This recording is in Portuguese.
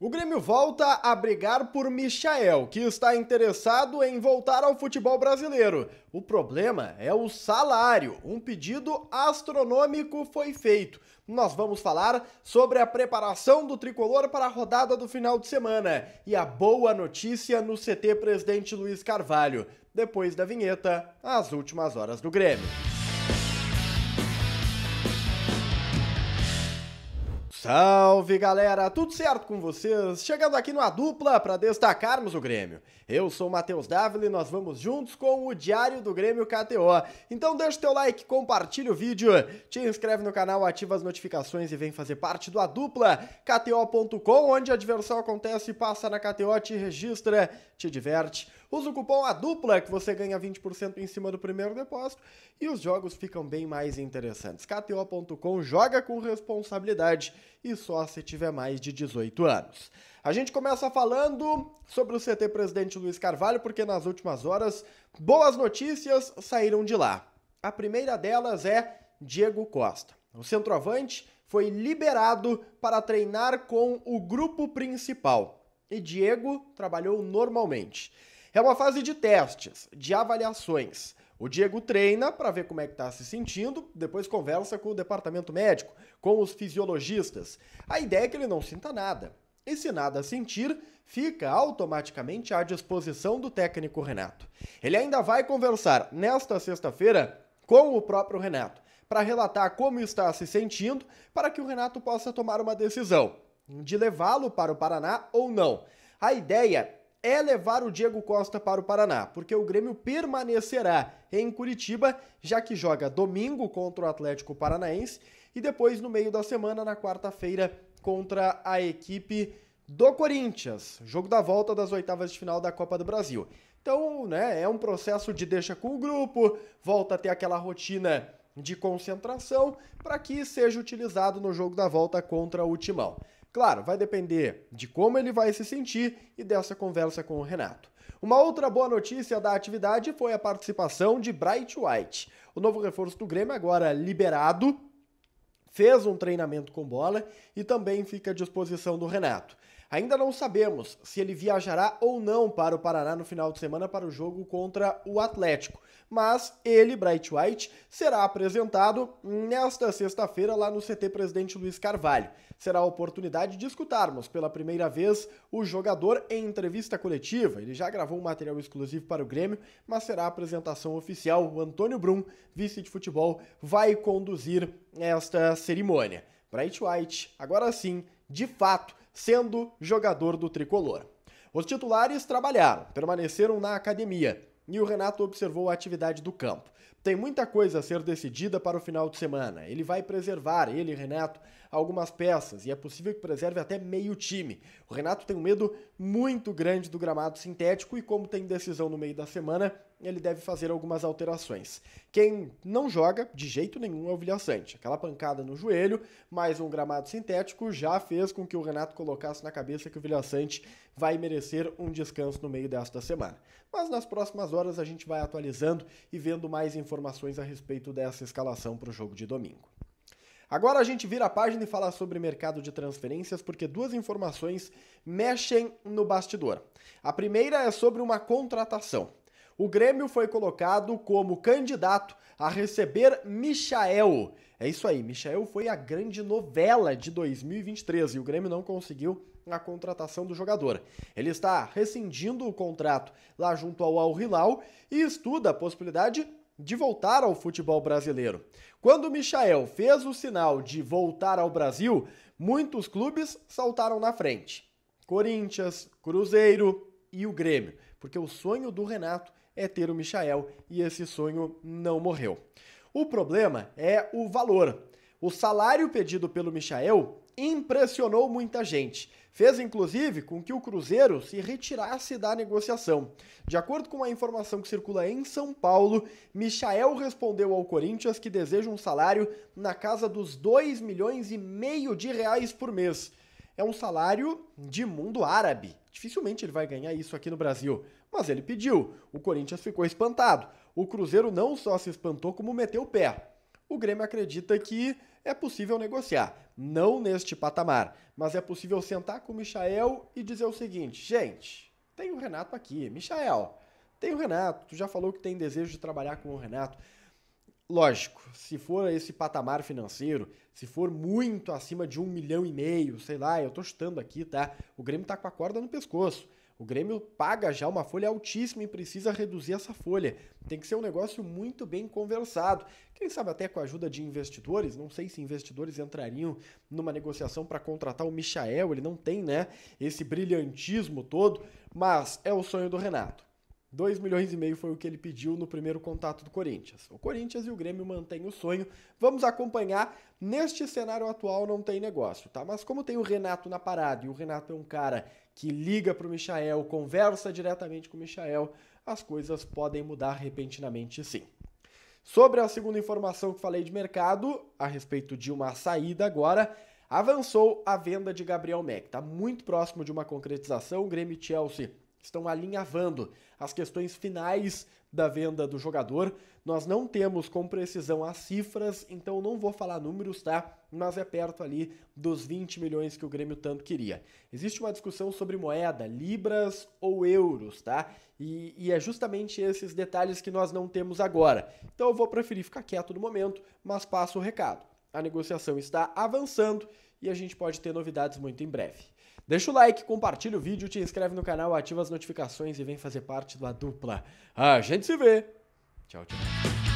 O Grêmio volta a brigar por Michael, que está interessado em voltar ao futebol brasileiro. O problema é o salário. Um pedido astronômico foi feito. Nós vamos falar sobre a preparação do tricolor para a rodada do final de semana e a boa notícia no CT presidente Luiz Carvalho. Depois da vinheta, as últimas horas do Grêmio. Salve galera, tudo certo com vocês? Chegando aqui no A Dupla para destacarmos o Grêmio. Eu sou o Matheus Dávila e nós vamos juntos com o Diário do Grêmio KTO. Então deixa o teu like, compartilha o vídeo, te inscreve no canal, ativa as notificações e vem fazer parte do A Dupla, KTO.com, onde a diversão acontece, passa na KTO, te registra, te diverte. Usa o cupom A Dupla que você ganha 20% em cima do primeiro depósito e os jogos ficam bem mais interessantes. KTO.com joga com responsabilidade e só se tiver mais de 18 anos. A gente começa falando sobre o CT presidente Luiz Carvalho, porque nas últimas horas boas notícias saíram de lá. A primeira delas é Diego Costa. O centroavante foi liberado para treinar com o grupo principal e Diego trabalhou normalmente. É uma fase de testes, de avaliações. O Diego treina para ver como é que está se sentindo, depois conversa com o departamento médico, com os fisiologistas. A ideia é que ele não sinta nada. E se nada sentir, fica automaticamente à disposição do técnico Renato. Ele ainda vai conversar nesta sexta-feira com o próprio Renato, para relatar como está se sentindo, para que o Renato possa tomar uma decisão de levá-lo para o Paraná ou não. A ideia é levar o Diego Costa para o Paraná, porque o Grêmio permanecerá em Curitiba, já que joga domingo contra o Atlético Paranaense e depois no meio da semana, na quarta-feira, contra a equipe do Corinthians, jogo da volta das oitavas de final da Copa do Brasil. Então, né, é um processo de deixa com o grupo, volta a ter aquela rotina de concentração para que seja utilizado no jogo da volta contra o Timão. Claro, vai depender de como ele vai se sentir e dessa conversa com o Renato. Uma outra boa notícia da atividade foi a participação de Bright White. O novo reforço do Grêmio, agora liberado, fez um treinamento com bola e também fica à disposição do Renato. Ainda não sabemos se ele viajará ou não para o Paraná no final de semana para o jogo contra o Atlético, mas ele, Bright White, será apresentado nesta sexta-feira lá no CT Presidente Luiz Carvalho. Será a oportunidade de escutarmos pela primeira vez o jogador em entrevista coletiva. Ele já gravou um material exclusivo para o Grêmio, mas será a apresentação oficial. O Antônio Brum, vice de futebol, vai conduzir esta cerimônia. Bright White, agora sim, de fato, sendo jogador do tricolor. Os titulares trabalharam, permaneceram na academia e o Renato observou a atividade do campo. Tem muita coisa a ser decidida para o final de semana. Ele vai preservar, ele, Renato, algumas peças e é possível que preserve até meio time. O Renato tem um medo muito grande do gramado sintético e, como tem decisão no meio da semana, ele deve fazer algumas alterações. Quem não joga de jeito nenhum é o Vilhaçante. Aquela pancada no joelho, mais um gramado sintético, já fez com que o Renato colocasse na cabeça que o Vilhaçante vai merecer um descanso no meio desta semana. Mas nas próximas horas a gente vai atualizando e vendo mais informações a respeito dessa escalação para o jogo de domingo. Agora a gente vira a página e fala sobre mercado de transferências, porque duas informações mexem no bastidor. A primeira é sobre uma contratação o Grêmio foi colocado como candidato a receber Michael. É isso aí, Michael foi a grande novela de 2023 e o Grêmio não conseguiu a contratação do jogador. Ele está rescindindo o contrato lá junto ao Al Hilal e estuda a possibilidade de voltar ao futebol brasileiro. Quando Michel Michael fez o sinal de voltar ao Brasil, muitos clubes saltaram na frente. Corinthians, Cruzeiro e o Grêmio, porque o sonho do Renato é ter o Michael e esse sonho não morreu. O problema é o valor. O salário pedido pelo Michael impressionou muita gente. Fez inclusive com que o Cruzeiro se retirasse da negociação. De acordo com a informação que circula em São Paulo, Michael respondeu ao Corinthians que deseja um salário na casa dos 2 milhões e meio de reais por mês é um salário de mundo árabe. Dificilmente ele vai ganhar isso aqui no Brasil. Mas ele pediu. O Corinthians ficou espantado. O Cruzeiro não só se espantou, como meteu o pé. O Grêmio acredita que é possível negociar. Não neste patamar, mas é possível sentar com o Michael e dizer o seguinte: gente, tem o Renato aqui. Michael, tem o Renato. Tu já falou que tem desejo de trabalhar com o Renato. Lógico, se for esse patamar financeiro, se for muito acima de um milhão e meio, sei lá, eu tô chutando aqui, tá? O Grêmio tá com a corda no pescoço. O Grêmio paga já uma folha altíssima e precisa reduzir essa folha. Tem que ser um negócio muito bem conversado. Quem sabe até com a ajuda de investidores, não sei se investidores entrariam numa negociação para contratar o Michael, ele não tem, né, esse brilhantismo todo, mas é o sonho do Renato. 2 milhões e meio foi o que ele pediu no primeiro contato do Corinthians. O Corinthians e o Grêmio mantêm o sonho. Vamos acompanhar. Neste cenário atual não tem negócio, tá? Mas como tem o Renato na parada e o Renato é um cara que liga para o Michael, conversa diretamente com o Michael, as coisas podem mudar repentinamente sim. Sobre a segunda informação que falei de mercado, a respeito de uma saída agora, avançou a venda de Gabriel Mack. Tá muito próximo de uma concretização. O Grêmio e Chelsea estão alinhavando as questões finais da venda do jogador. Nós não temos com precisão as cifras, então não vou falar números, tá? Mas é perto ali dos 20 milhões que o Grêmio tanto queria. Existe uma discussão sobre moeda, libras ou euros, tá? E, e é justamente esses detalhes que nós não temos agora. Então eu vou preferir ficar quieto no momento, mas passo o recado. A negociação está avançando e a gente pode ter novidades muito em breve. Deixa o like, compartilha o vídeo, te inscreve no canal, ativa as notificações e vem fazer parte da dupla. A gente se vê! Tchau, tchau.